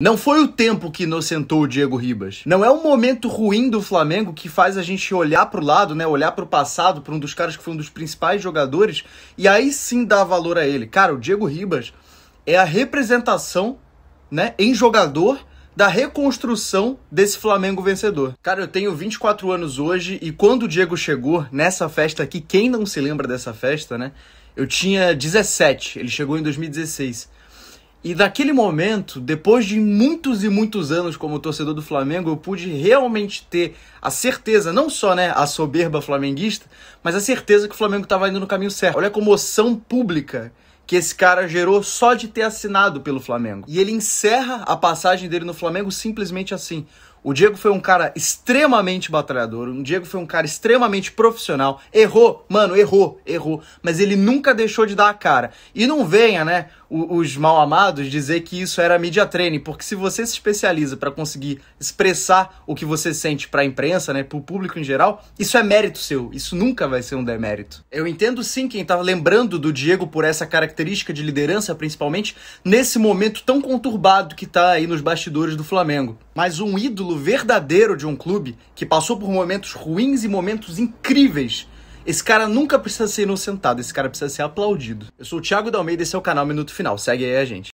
Não foi o tempo que inocentou o Diego Ribas. Não é um momento ruim do Flamengo que faz a gente olhar para o lado, né? Olhar para o passado, para um dos caras que foi um dos principais jogadores e aí sim dar valor a ele. Cara, o Diego Ribas é a representação, né, em jogador da reconstrução desse Flamengo vencedor. Cara, eu tenho 24 anos hoje e quando o Diego chegou nessa festa aqui, quem não se lembra dessa festa, né? Eu tinha 17, ele chegou em 2016. E daquele momento, depois de muitos e muitos anos como torcedor do Flamengo, eu pude realmente ter a certeza, não só né, a soberba flamenguista, mas a certeza que o Flamengo estava indo no caminho certo. Olha a comoção pública que esse cara gerou só de ter assinado pelo Flamengo. E ele encerra a passagem dele no Flamengo simplesmente assim. O Diego foi um cara extremamente batalhador, o Diego foi um cara extremamente profissional. Errou, mano, errou, errou. Mas ele nunca deixou de dar a cara. E não venha, né, os mal amados dizer que isso era mídia treine. porque se você se especializa para conseguir expressar o que você sente para a imprensa, né, para o público em geral, isso é mérito seu. Isso nunca vai ser um demérito. Eu entendo sim quem tá lembrando do Diego por essa característica característica de liderança, principalmente nesse momento tão conturbado que está aí nos bastidores do Flamengo. Mas um ídolo verdadeiro de um clube que passou por momentos ruins e momentos incríveis. Esse cara nunca precisa ser inocentado, esse cara precisa ser aplaudido. Eu sou o Thiago Dalmeida, esse é o canal Minuto Final. Segue aí a gente.